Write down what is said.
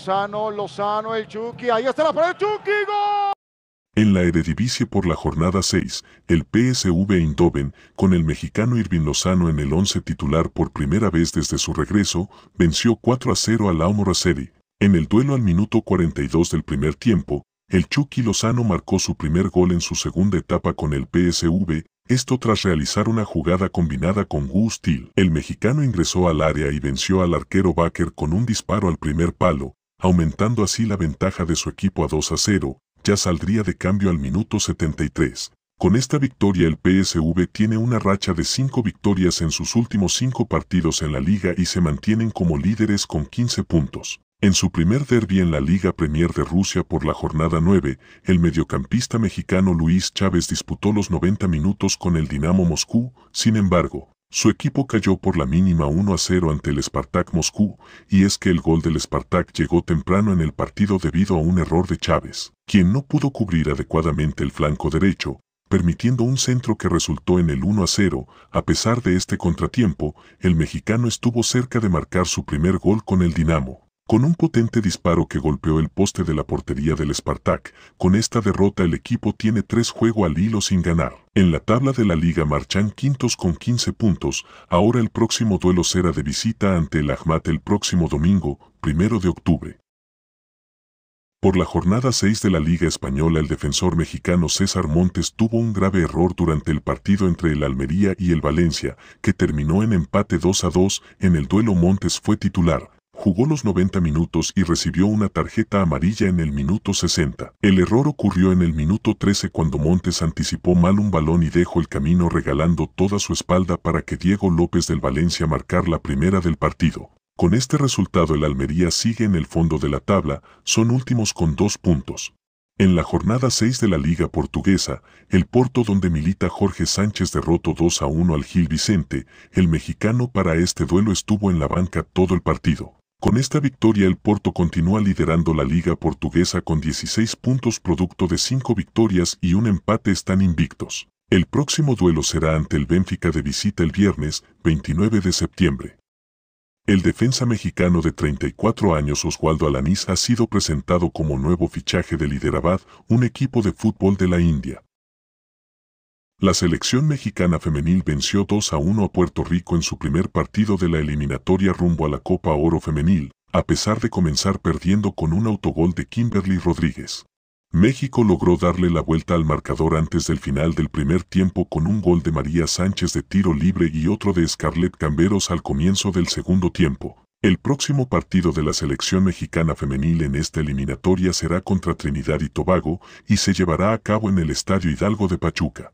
Lozano, Lozano, el Chucky. Ahí está la pared, Chucky, gol. En la Eredivisie por la jornada 6, el PSV Eindhoven, con el mexicano Irving Lozano en el 11 titular por primera vez desde su regreso, venció 4 a 0 a Laumo Raceri. En el duelo al minuto 42 del primer tiempo, el Chucky Lozano marcó su primer gol en su segunda etapa con el PSV, esto tras realizar una jugada combinada con Gustil. El mexicano ingresó al área y venció al arquero Baker con un disparo al primer palo, aumentando así la ventaja de su equipo a 2 a 0, ya saldría de cambio al minuto 73. Con esta victoria el PSV tiene una racha de 5 victorias en sus últimos 5 partidos en la liga y se mantienen como líderes con 15 puntos. En su primer derby en la Liga Premier de Rusia por la jornada 9, el mediocampista mexicano Luis Chávez disputó los 90 minutos con el Dinamo Moscú, sin embargo, su equipo cayó por la mínima 1 a 0 ante el Spartak Moscú, y es que el gol del Spartak llegó temprano en el partido debido a un error de Chávez, quien no pudo cubrir adecuadamente el flanco derecho, permitiendo un centro que resultó en el 1 a 0. A pesar de este contratiempo, el mexicano estuvo cerca de marcar su primer gol con el Dinamo con un potente disparo que golpeó el poste de la portería del Spartak. Con esta derrota el equipo tiene tres juegos al hilo sin ganar. En la tabla de la liga marchan quintos con 15 puntos, ahora el próximo duelo será de visita ante el Ahmad el próximo domingo, primero de octubre. Por la jornada 6 de la Liga Española el defensor mexicano César Montes tuvo un grave error durante el partido entre el Almería y el Valencia, que terminó en empate 2 a 2, en el duelo Montes fue titular, jugó los 90 minutos y recibió una tarjeta amarilla en el minuto 60. El error ocurrió en el minuto 13 cuando Montes anticipó mal un balón y dejó el camino regalando toda su espalda para que Diego López del Valencia marcar la primera del partido. Con este resultado el Almería sigue en el fondo de la tabla, son últimos con dos puntos. En la jornada 6 de la Liga Portuguesa, el Porto donde milita Jorge Sánchez derrotó 2 a 1 al Gil Vicente, el mexicano para este duelo estuvo en la banca todo el partido. Con esta victoria el Porto continúa liderando la liga portuguesa con 16 puntos producto de 5 victorias y un empate están invictos. El próximo duelo será ante el Benfica de visita el viernes 29 de septiembre. El defensa mexicano de 34 años Oswaldo Alanís ha sido presentado como nuevo fichaje de Liderabad, un equipo de fútbol de la India. La selección mexicana femenil venció 2 a 1 a Puerto Rico en su primer partido de la eliminatoria rumbo a la Copa Oro Femenil, a pesar de comenzar perdiendo con un autogol de Kimberly Rodríguez. México logró darle la vuelta al marcador antes del final del primer tiempo con un gol de María Sánchez de tiro libre y otro de Scarlett Camberos al comienzo del segundo tiempo. El próximo partido de la selección mexicana femenil en esta eliminatoria será contra Trinidad y Tobago y se llevará a cabo en el Estadio Hidalgo de Pachuca.